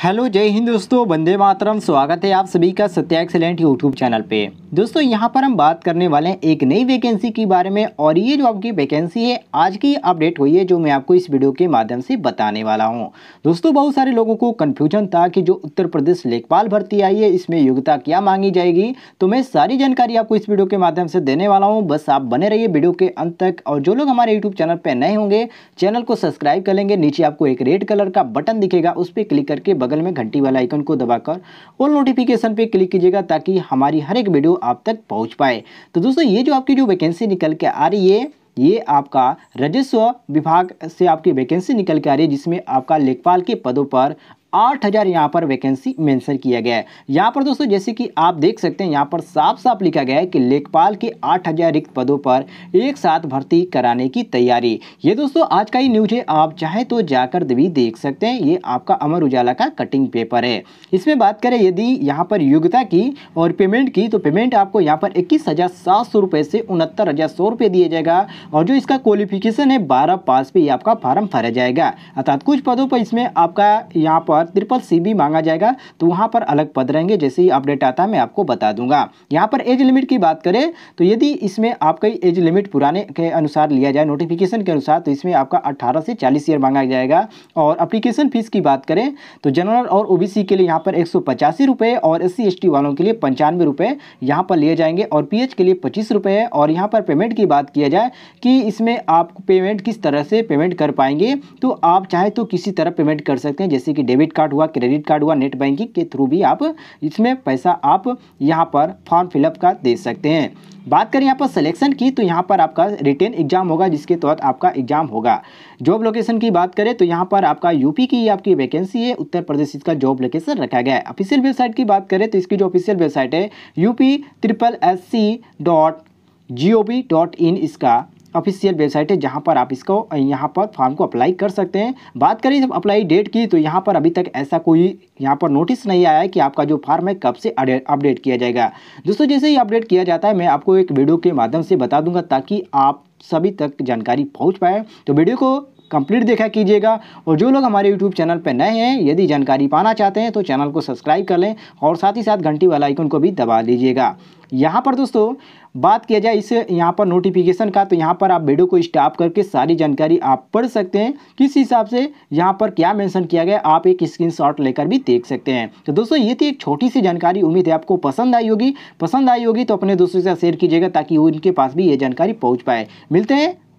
hello जय हिंद दोस्तों वंदे मातरम स्वागत है आप सभी का सत्या एक्सेलेंट यूट्यूब चैनल पे दोस्तों यहां पर हम बात करने वाले हैं एक नई वैकेंसी के बारे में और ये जो आपकी वैकेंसी है आज की अपडेट हुई है जो मैं आपको इस वीडियो के माध्यम से बताने वाला हूं दोस्तों बहुत सारे लोगों को कन्फ्यूजन था कि जो उत्तर प्रदेश लेखपाल भर्ती आई है इसमें योग्यता क्या मांगी जाएगी तो मैं सारी जानकारी आपको इस वीडियो के माध्यम से देने वाला हूँ बस आप बने रहिए वीडियो के अंत तक और जो लोग हमारे यूट्यूब चैनल पर नए होंगे चैनल को सब्सक्राइब कर लेंगे नीचे आपको एक रेड कलर का बटन दिखेगा उस पर क्लिक करके बगल में घंटी वाला आइकन को दबाकर ऑल नोटिफिकेशन पे क्लिक कीजिएगा ताकि हमारी हर एक वीडियो आप तक पहुंच पाए तो दोस्तों ये जो आपकी जो वैकेंसी निकल के आ रही है ये आपका राजस्व विभाग से आपकी वैकेंसी निकल के आ रही है जिसमें आपका लेखपाल के पदों पर आठ हज़ार यहाँ पर वैकेंसी मेंशन किया गया है यहाँ पर दोस्तों जैसे कि आप देख सकते हैं यहाँ पर साफ साफ लिखा गया है कि लेखपाल के आठ हज़ार रिक्त पदों पर एक साथ भर्ती कराने की तैयारी ये दोस्तों आज का ही न्यूज है आप चाहे तो जाकर भी देख सकते हैं ये आपका अमर उजाला का कटिंग पेपर है इसमें बात करें यदि यहाँ पर योग्यता की और पेमेंट की तो पेमेंट आपको यहाँ पर इक्कीस हज़ार सात सौ रुपये से उनहत्तर हज़ार सौ रुपये दिया जाएगा और जो इसका क्वालिफिकेशन है बारह पास पे आपका फार्म भरा जाएगा अर्थात कुछ पदों पर इसमें आपका यहाँ पर और ट्रिपल सी भी मांगा जाएगा तो वहाँ पर अलग पद रहेंगे जैसे ही अपडेट आता है मैं आपको बता दूंगा यहाँ पर एज लिमिट की बात करें तो यदि इसमें आपका एज लिमिट पुराने के अनुसार लिया जाए नोटिफिकेशन के अनुसार तो इसमें आपका अट्ठारह से चालीस ईयर मांगा जाएगा और अप्लीकेशन फ़ीस की बात करें तो जनरल और ओ के लिए यहाँ पर एक और एस सी वालों के लिए पंचानवे रुपये यहाँ पर लिए जाएंगे और पी के लिए पच्चीस रुपये और यहाँ पर पेमेंट की बात किया जाए कि इसमें आप पेमेंट किस तरह से पेमेंट कर पाएंगे तो आप चाहे तो किसी तरह पेमेंट कर सकते हैं जैसे कि डेबिट डेबिट कार्ड हुआ क्रेडिट कार्ड हुआ नेट बैंकिंग के थ्रू भी आप इसमें पैसा आप यहाँ पर फॉर्म फिलअप का दे सकते हैं बात करें यहाँ पर सिलेक्शन की तो यहाँ पर आपका रिटेन एग्जाम होगा जिसके तहत तो आपका एग्जाम होगा जॉब लोकेशन की बात करें तो यहाँ पर आपका यूपी की आपकी वैकेंसी है उत्तर प्रदेश इसका जॉब लोकेशन रखा गया है ऑफिशियल वेबसाइट की बात करें तो इसकी जो ऑफिशियल वेबसाइट है UP triple S C dot G O V dot in इसका ऑफिशियल वेबसाइट है जहाँ पर आप इसको यहाँ पर फॉर्म को अप्लाई कर सकते हैं बात करें जब अप्लाई डेट की तो यहाँ पर अभी तक ऐसा कोई यहाँ पर नोटिस नहीं आया है कि आपका जो फॉर्म है कब से अपडेट किया जाएगा दोस्तों जैसे ही अपडेट किया जाता है मैं आपको एक वीडियो के माध्यम से बता दूंगा ताकि आप सभी तक जानकारी पहुंच पाए तो वीडियो को कंप्लीट देखा कीजिएगा और जो लोग हमारे यूट्यूब चैनल पर नए हैं यदि जानकारी पाना चाहते हैं तो चैनल को सब्सक्राइब कर लें और साथ ही साथ घंटी वाला आइकन को भी दबा लीजिएगा यहाँ पर दोस्तों बात किया जाए इस यहाँ पर नोटिफिकेशन का तो यहाँ पर आप वीडियो को स्टॉप करके सारी जानकारी आप पढ़ सकते हैं किस हिसाब से यहाँ पर क्या मेंशन किया गया आप एक स्क्रीनशॉट लेकर भी देख सकते हैं तो दोस्तों ये थी एक छोटी सी जानकारी उम्मीद है आपको पसंद आई होगी पसंद आई होगी तो अपने दोस्तों के साथ शेयर कीजिएगा ताकि उनके पास भी ये जानकारी पहुँच पाए मिलते हैं